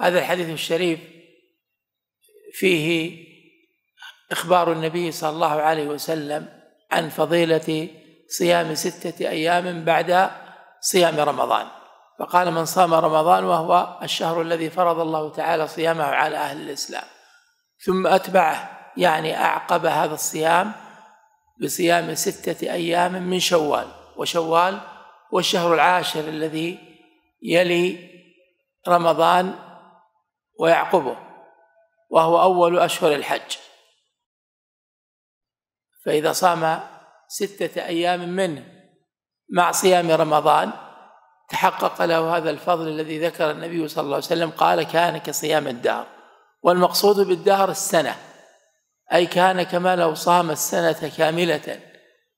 هذا الحديث الشريف فيه إخبار النبي صلى الله عليه وسلم عن فضيلة صيام ستة أيام بعد صيام رمضان فقال من صام رمضان وهو الشهر الذي فرض الله تعالى صيامه على أهل الإسلام ثم أتبعه يعني أعقب هذا الصيام بصيام ستة أيام من شوال وشوال والشهر العاشر الذي يلي رمضان ويعقبه وهو أول أشهر الحج فإذا صام ستة أيام منه مع صيام رمضان تحقق له هذا الفضل الذي ذكر النبي صلى الله عليه وسلم قال كان كصيام الدهر والمقصود بالدهر السنة أي كان كما لو صام السنة كاملة